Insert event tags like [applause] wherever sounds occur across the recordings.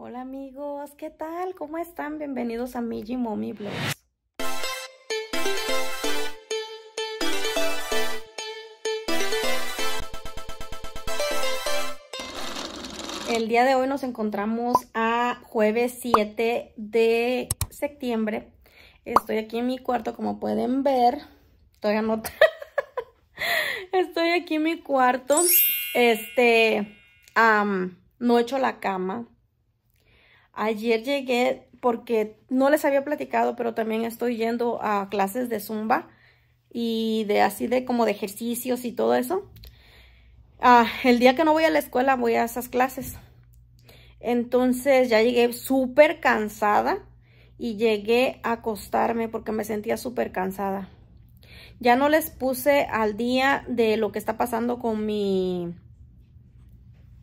Hola amigos, ¿qué tal? ¿Cómo están? Bienvenidos a Miji Mommy Vlogs. El día de hoy nos encontramos a jueves 7 de septiembre. Estoy aquí en mi cuarto, como pueden ver. Todavía no... [laughs] Estoy aquí en mi cuarto. Este... no he hecho la cama Ayer llegué porque no les había platicado, pero también estoy yendo a clases de zumba y de así de como de ejercicios y todo eso. Ah, el día que no voy a la escuela voy a esas clases. Entonces ya llegué súper cansada y llegué a acostarme porque me sentía súper cansada. Ya no les puse al día de lo que está pasando con mi...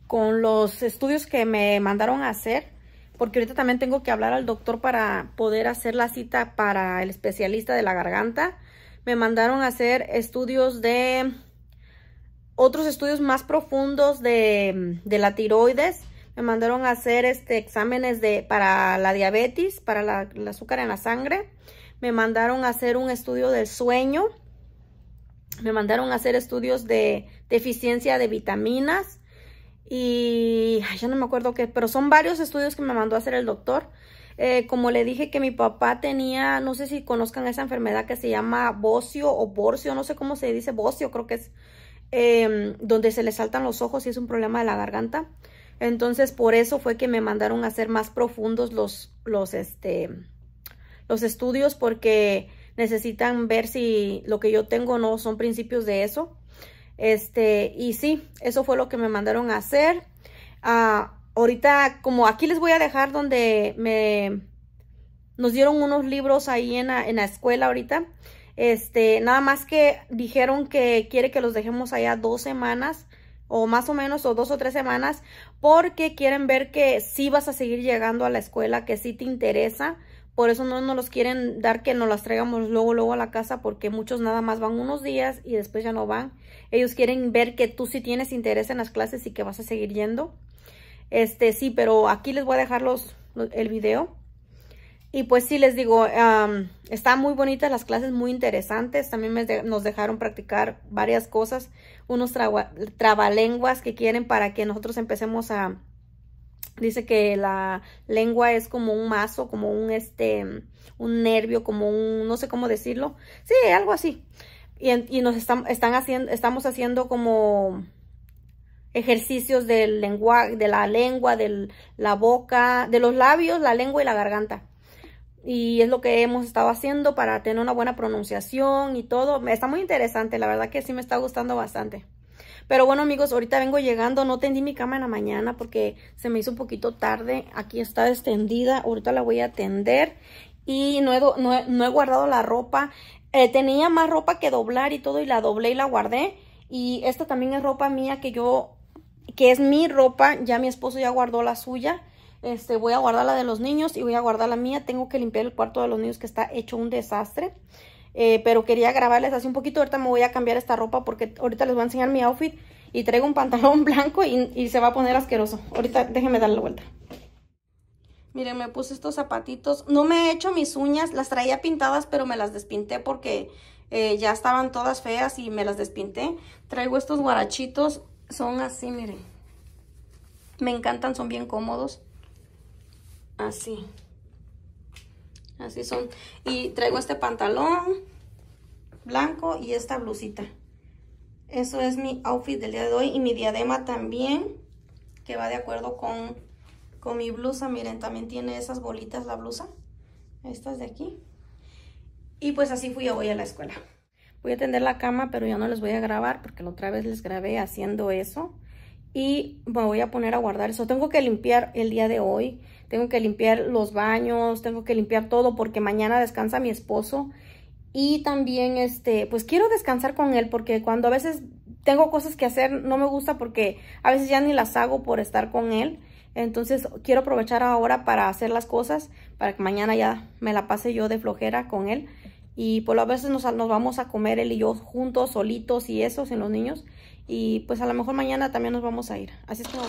con los estudios que me mandaron a hacer porque ahorita también tengo que hablar al doctor para poder hacer la cita para el especialista de la garganta. Me mandaron a hacer estudios de otros estudios más profundos de, la tiroides. Me mandaron a hacer este exámenes de, para la diabetes, para el azúcar en la sangre. Me mandaron a hacer un estudio del sueño. Me mandaron a hacer estudios de deficiencia de vitaminas y ya no me acuerdo qué, pero son varios estudios que me mandó a hacer el doctor. Eh, como le dije que mi papá tenía, no sé si conozcan esa enfermedad que se llama bocio o borcio, no sé cómo se dice, bocio creo que es, em, donde se le saltan los ojos y es un problema de la garganta. Entonces por eso fue que me mandaron a hacer más profundos los, los, este, los estudios porque necesitan ver si lo que yo tengo no son principios de eso. Este, y sí, eso fue lo que me mandaron a hacer. Ah, ahorita, como aquí les voy a dejar donde me... Nos dieron unos libros ahí en la, escuela ahorita. Este, nada más que dijeron que quiere que los dejemos allá dos semanas o más o menos, o dos o tres semanas, porque quieren ver que si vas a seguir llegando a la escuela, que si te interesa, por eso no nos los quieren dar que nos las traigamos luego, luego a la casa, porque muchos nada más van unos días y después ya no van. Ellos quieren ver que tú sí tienes interés en las clases y que vas a seguir yendo. Este, sí, pero aquí les voy a dejar los, el video. Y pues sí, les digo, están muy bonitas las clases, muy interesantes. También nos dejaron practicar varias cosas, unos trabalenguas que quieren para que nosotros empecemos a, Dice que la lengua es como un mazo, como un este, un nervio, como un, no sé cómo decirlo. Sí, algo así. Y, y nos están, están haciendo, estamos haciendo como ejercicios del lenguaje, de la lengua, de la boca, de los labios, la lengua y la garganta. Y es lo que hemos estado haciendo para tener una buena pronunciación y todo. Está muy interesante, la verdad que sí me está gustando bastante. Pero bueno, amigos, ahorita vengo llegando. No tendí mi cama en la mañana porque se me hizo un poquito tarde. Aquí está extendida. Ahorita la voy a tender. Y no he, guardado la ropa. Eh, tenía más ropa que doblar y todo. Y la doblé y la guardé. Y esta también es ropa mía que yo... Que es mi ropa. Ya mi esposo ya guardó la suya. Este, voy a guardar la de los niños y voy a guardar la mía. Tengo que limpiar el cuarto de los niños que está hecho un desastre. Eh, pero quería grabarles hace un poquito. Ahorita me voy a cambiar esta ropa porque ahorita les voy a enseñar mi outfit. Y traigo un pantalón [laughs] blanco y, se va a poner asqueroso. Ahorita déjenme darle la vuelta. Miren, me puse estos zapatitos. No me he hecho mis uñas, las traía pintadas, pero me las despinté porque eh, ya estaban todas feas y me las despinté. Traigo estos guarachitos, son así, miren. Me encantan, son bien cómodos. Así. Así son. Y traigo este pantalón blanco y esta blusita. Eso es mi outfit del día de hoy. Y mi diadema también, que va de acuerdo con, con mi blusa. Miren, también tiene esas bolitas la blusa. Estas de aquí. Y pues así fui yo hoy a la escuela. Voy a tender la cama, pero ya no les voy a grabar porque la otra vez les grabé haciendo eso y me voy a poner a guardar eso. Tengo que limpiar el día de hoy, tengo que limpiar los baños, tengo que limpiar todo porque mañana descansa mi esposo y también este, pues quiero descansar con él porque cuando a veces tengo cosas que hacer no me gusta porque a veces ya ni las hago por estar con él. Entonces quiero aprovechar ahora para hacer las cosas para que mañana ya me la pase yo de flojera con él. Y por pues, a veces nos, nos vamos a comer él y yo juntos, solitos y eso, sin los niños. Y pues a lo mejor mañana también nos vamos a ir. Así es como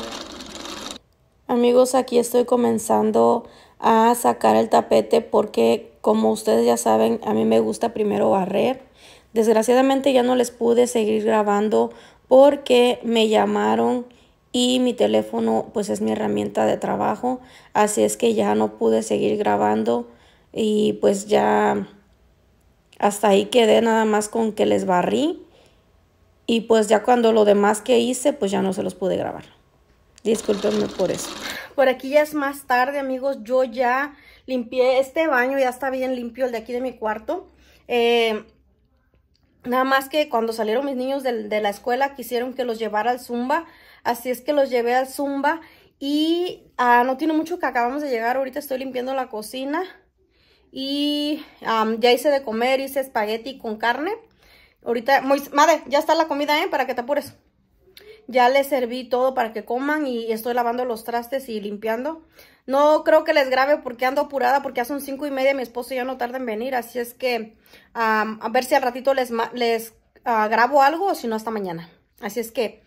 Amigos, aquí estoy comenzando a sacar el tapete porque como ustedes ya saben, a mí me gusta primero barrer. Desgraciadamente ya no les pude seguir grabando porque me llamaron y mi teléfono pues es mi herramienta de trabajo. Así es que ya no pude seguir grabando y pues ya hasta ahí quedé nada más con que les barrí y pues ya cuando lo demás que hice, pues ya no se los pude grabar. Discúlpenme por eso. Por aquí ya es más tarde, amigos. Yo ya limpié este baño, ya está bien limpio el de aquí de mi cuarto. Eh, nada más que cuando salieron mis niños de, la escuela quisieron que los llevara al Zumba. Así es que los llevé al Zumba. Y ah, no tiene mucho que acabamos de llegar. Ahorita estoy limpiando la cocina. Y ya hice de comer, hice espagueti con carne. Ahorita, madre, ya está la comida, ¿eh? Para que te apures. Ya les serví todo para que coman y estoy lavando los trastes y limpiando. No creo que les grabe porque ando apurada porque hace un cinco y media mi esposo ya no tarda en venir. Así es que a ver si al ratito les, les ah, grabo algo o si no hasta mañana. Así es que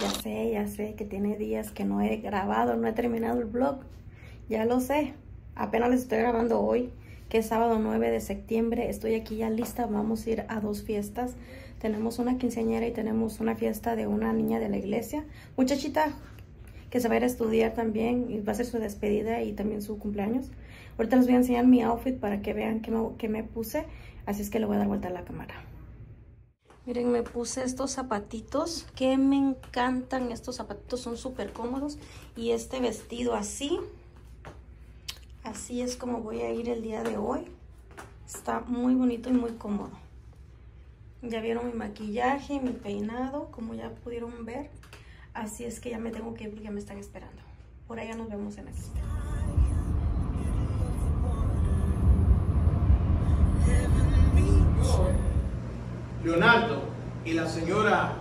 Ya sé, ya sé que tiene días que no he grabado, no he terminado el vlog. Ya lo sé. Apenas les estoy grabando hoy que es sábado 9 de septiembre. Estoy aquí ya lista, vamos a ir a dos fiestas. Tenemos una quinceañera y tenemos una fiesta de una niña de la iglesia. Muchachita que se va a ir a estudiar también y va a ser su despedida y también su cumpleaños. Ahorita les voy a enseñar mi outfit para que vean qué me, qué me puse, así es que le voy a dar vuelta a la cámara. Miren, me puse estos zapatitos que me encantan. Estos zapatitos son súper cómodos. Y este vestido así, Así es como voy a ir el día de hoy. Está muy bonito y muy cómodo. Ya vieron mi maquillaje, mi peinado, como ya pudieron ver. Así es que ya me tengo que ir porque ya me están esperando. Por allá nos vemos en el Leonardo y la señora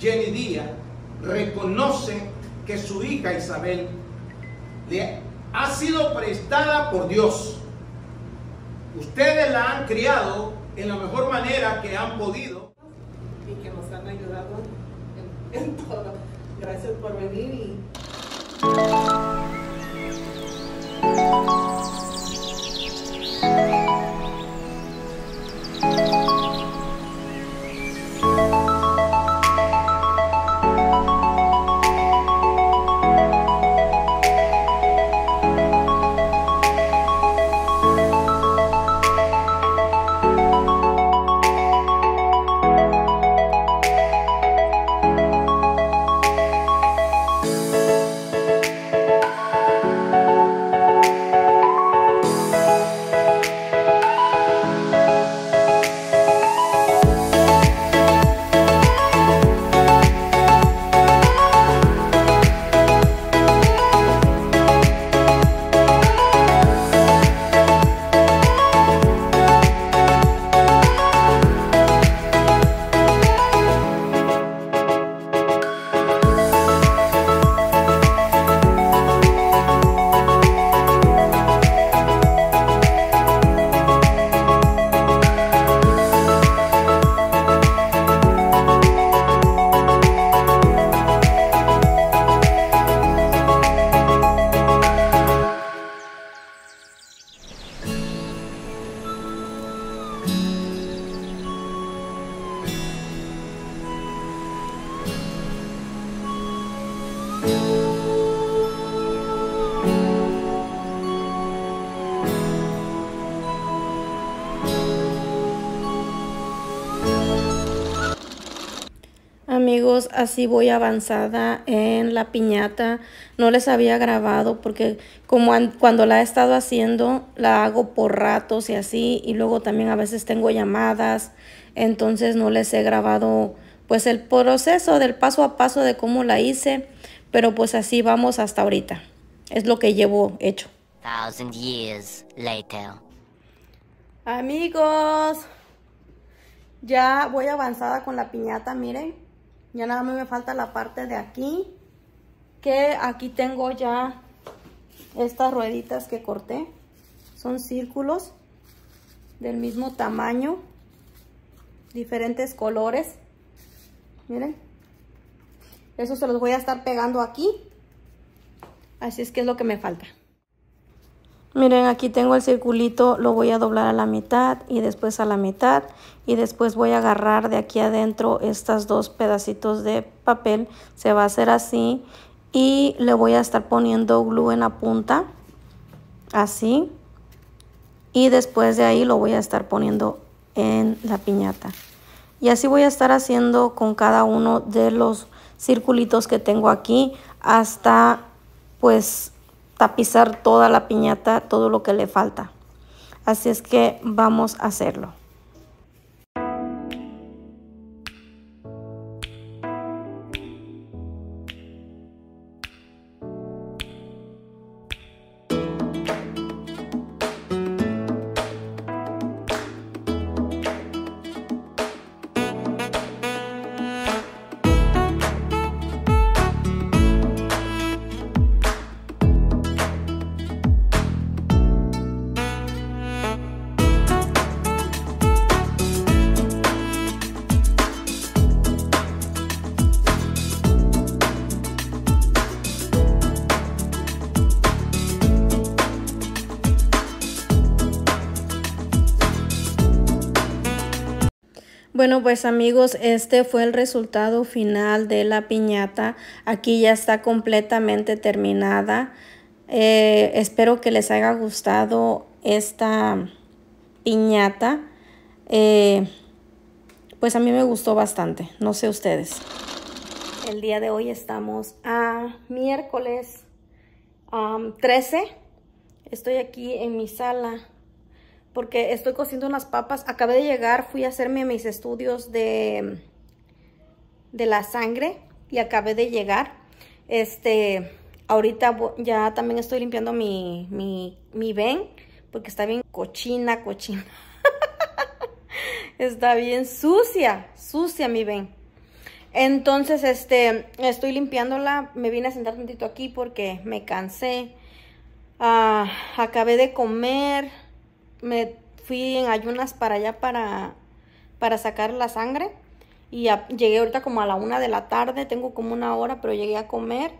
Jenny Díaz reconocen que su hija Isabel le ha sido prestada por Dios. Ustedes la han criado en la mejor manera que han podido. Y que nos han ayudado en, todo. Gracias por venir y así voy avanzada en la piñata. No les había grabado porque como cuando la he estado haciendo, la hago por ratos y así. Y luego también a veces tengo llamadas. Entonces no les he grabado pues el proceso del paso a paso de cómo la hice. Pero pues así vamos hasta ahorita. Es lo que llevo hecho. Amigos, ya voy avanzada con la piñata, miren. Ya nada más me falta la parte de aquí. Que aquí tengo ya estas rueditas que corté. Son círculos del mismo tamaño. Diferentes colores. Miren. Eso se los voy a estar pegando aquí. Así es que es lo que me falta. Miren, aquí tengo el circulito, lo voy a doblar a la mitad y después a la mitad y después voy a agarrar de aquí adentro estos dos pedacitos de papel. Se va a hacer así y le voy a estar poniendo glue en la punta, así. Y después de ahí lo voy a estar poniendo en la piñata. Y así voy a estar haciendo con cada uno de los circulitos que tengo aquí hasta pues tapizar toda la piñata, todo lo que le falta. Así es que vamos a hacerlo. pues amigos, este fue el resultado final de la piñata. Aquí ya está completamente terminada. Eh, espero que les haya gustado esta piñata. Eh, pues a mí me gustó bastante, no sé ustedes. El día de hoy estamos a miércoles 13. Estoy aquí en mi sala porque estoy cociendo unas papas. Acabé de llegar, fui a hacerme mis estudios de, de la sangre y acabé de llegar. Este, ahorita ya también estoy limpiando mi, mi, ven, porque está bien cochina, cochina. [laughs] está bien sucia, sucia mi ven. Entonces, este, estoy limpiándola. Me vine a sentar un tantito aquí porque me cansé. Ah, acabé de comer me fui en ayunas para allá para, para sacar la sangre. Y llegué ahorita como a la una de la tarde, tengo como una hora, pero llegué a comer.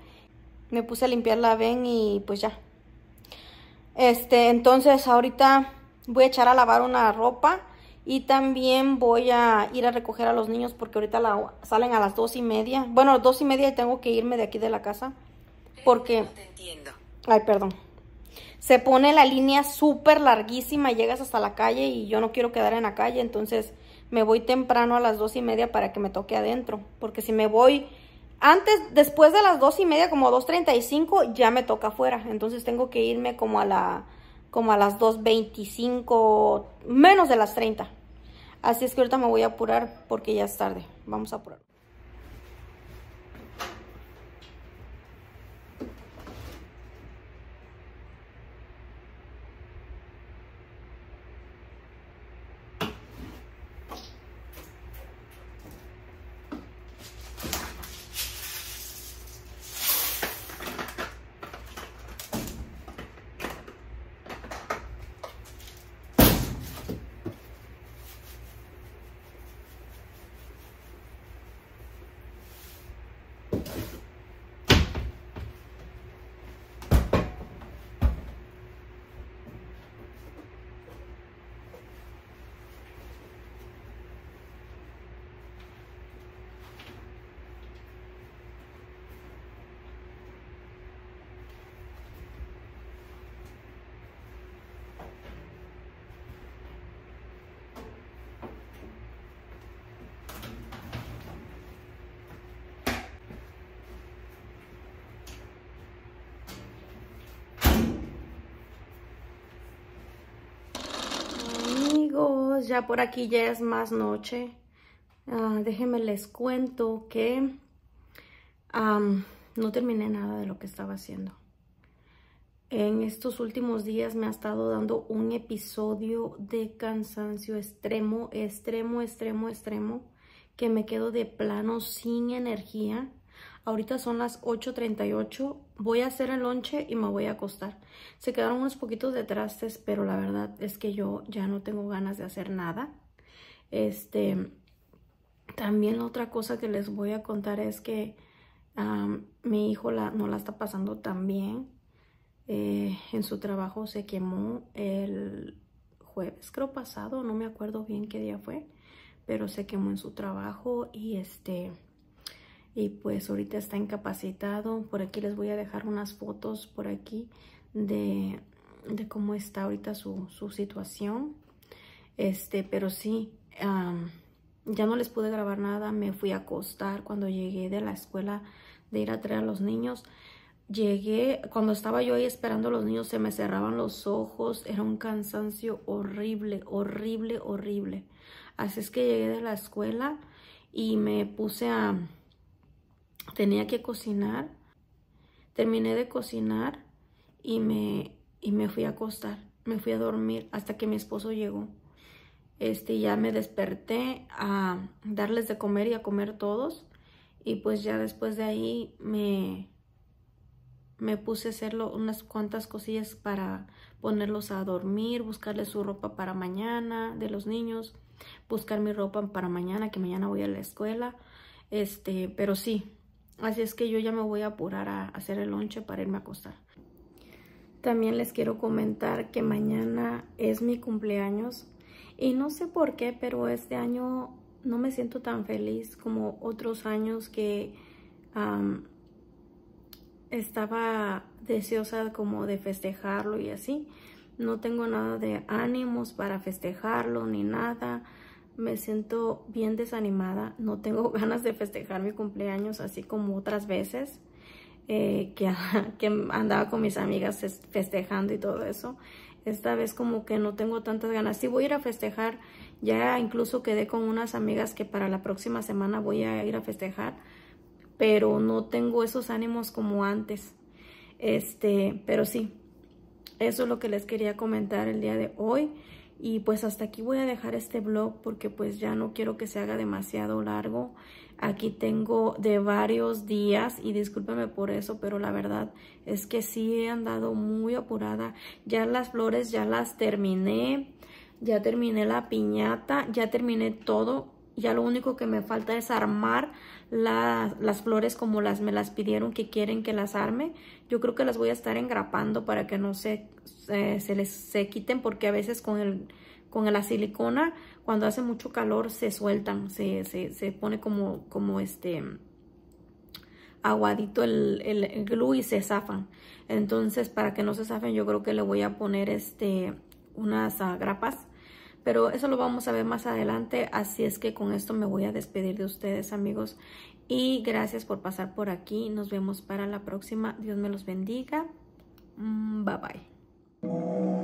Me puse a limpiar la ven y pues ya. Este, entonces ahorita voy a echar a lavar una ropa y también voy a ir a recoger a los niños porque ahorita salen a las dos y media. Bueno, dos y media y tengo que irme de aquí de la casa. Porque... entiendo. Ay, perdón se pone la línea súper larguísima, llegas hasta la calle y yo no quiero quedar en la calle, entonces me voy temprano a las dos y media para que me toque adentro, porque si me voy antes, después de las dos y media, como dos treinta y cinco, ya me toca afuera, entonces tengo que irme como a la como a las 2.25, menos de las treinta. Así es que ahorita me voy a apurar porque ya es tarde. Vamos a apurar. Pues ya por aquí ya es más noche. Ah, déjenme les cuento que no terminé nada de lo que estaba haciendo. En estos últimos días me ha estado dando un episodio de cansancio extremo, extremo, extremo, extremo, que me quedo de plano sin energía. Ahorita son las 8.38 Voy a hacer el lonche y me voy a acostar. Se quedaron unos poquitos de trastes, pero la verdad es que yo ya no tengo ganas de hacer nada. Este, también otra cosa que les voy a contar es que mi hijo no la está pasando tan bien. Eh, en su trabajo se quemó el jueves, creo pasado, no me acuerdo bien qué día fue, pero se quemó en su trabajo y este y pues ahorita está incapacitado. Por aquí les voy a dejar unas fotos por aquí de, cómo está ahorita su, situación. Este, pero sí, ya no les pude grabar nada, me fui a acostar cuando llegué de la escuela de ir a traer a los niños. Llegué, cuando estaba yo ahí esperando a los niños se me cerraban los ojos, era un cansancio horrible, horrible, horrible. Así es que llegué de la escuela y me puse a, tenía que cocinar. Terminé de cocinar y me, y me fui a acostar, me fui a dormir hasta que mi esposo llegó. Este, ya me desperté a darles de comer y a comer todos. Y pues ya después de ahí me, me puse a hacerlo unas cuantas cosillas para ponerlos a dormir, buscarles su ropa para mañana de los niños, buscar mi ropa para mañana, que mañana voy a la escuela. Este, pero sí, Así es que yo ya me voy a apurar a hacer el lonche para irme a acostar. También les quiero comentar que mañana es mi cumpleaños y no sé por qué, pero este año no me siento tan feliz como otros años que estaba deseosa como de festejarlo y así. No tengo nada de ánimos para festejarlo ni nada me siento bien desanimada, no tengo [laughs] ganas de festejar mi cumpleaños así como otras veces eh, que, [laughs] que andaba con mis amigas festejando y todo eso. Esta vez como que no tengo tantas ganas. Sí voy a ir a festejar, ya incluso quedé con unas amigas que para la próxima semana voy a ir a festejar, pero no tengo esos ánimos como antes. Este, pero sí, eso es lo que les quería comentar el día de hoy. Y pues hasta aquí voy a dejar este blog porque pues ya no quiero que se haga demasiado largo. Aquí tengo de varios días y discúlpeme por eso, pero la verdad es que sí he andado muy apurada. Ya las flores ya las terminé, ya terminé la piñata, ya terminé todo ya lo único que me falta es armar las flores como las me las pidieron que quieren que las arme. Yo creo que las voy a estar engrapando para que no se, se se quiten porque a veces con con la silicona cuando hace mucho calor se sueltan, se, pone como, como este aguadito el, el, glue y se zafan. Entonces para que no se zafen yo creo que le voy a poner este unas ah, grapas pero eso lo vamos a ver más adelante, así es que con esto me voy a despedir de ustedes amigos. Y gracias por pasar por aquí. Nos vemos para la próxima. Dios me los bendiga. Mm, bye bye.